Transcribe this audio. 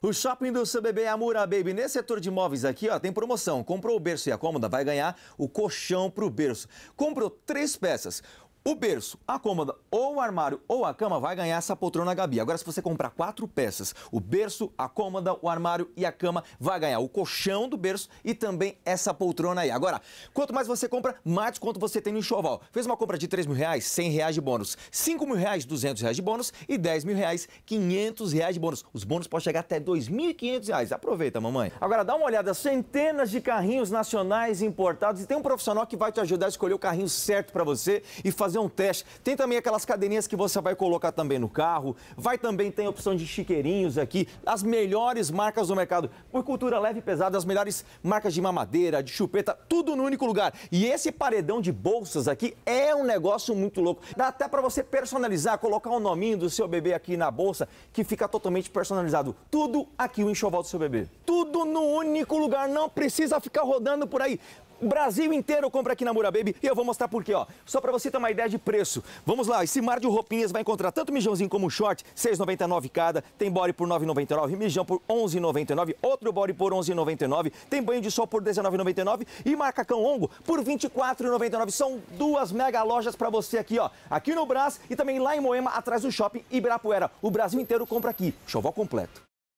O shopping do bebê Amura Baby, nesse setor de imóveis aqui, ó, tem promoção. Comprou o berço e a cômoda, vai ganhar o colchão pro berço. Comprou três peças. O berço, a cômoda ou o armário ou a cama vai ganhar essa poltrona Gabi. Agora, se você comprar quatro peças, o berço, a cômoda, o armário e a cama vai ganhar o colchão do berço e também essa poltrona aí. Agora, quanto mais você compra, mais quanto você tem no enxoval. Fez uma compra de 3 mil reais, 100 reais de bônus. 5 mil reais, 200 reais de bônus. E 10 mil reais, 500 reais de bônus. Os bônus podem chegar até 2.500 reais. Aproveita, mamãe. Agora, dá uma olhada. Centenas de carrinhos nacionais importados e tem um profissional que vai te ajudar a escolher o carrinho certo para você e fazer fazer um teste. Tem também aquelas cadeirinhas que você vai colocar também no carro. Vai também, tem a opção de chiqueirinhos aqui. As melhores marcas do mercado. Por cultura leve e pesada, as melhores marcas de mamadeira, de chupeta, tudo no único lugar. E esse paredão de bolsas aqui é um negócio muito louco. Dá até para você personalizar, colocar o nominho do seu bebê aqui na bolsa, que fica totalmente personalizado. Tudo aqui, o enxoval do seu bebê. Tudo no único lugar, não precisa ficar rodando por aí. O Brasil inteiro compra aqui na Murababy e eu vou mostrar por quê, ó. Só para você ter uma ideia de preço. Vamos lá, esse mar de roupinhas vai encontrar tanto mijãozinho como short, 6,99 cada. Tem body por 9,99, mijão por 11,99, outro body por 11,99. Tem banho de sol por 19,99 e macacão longo por 24,99. São duas mega lojas para você aqui, ó. Aqui no Brás e também lá em Moema, atrás do shopping Ibirapuera. O Brasil inteiro compra aqui. Choval completo.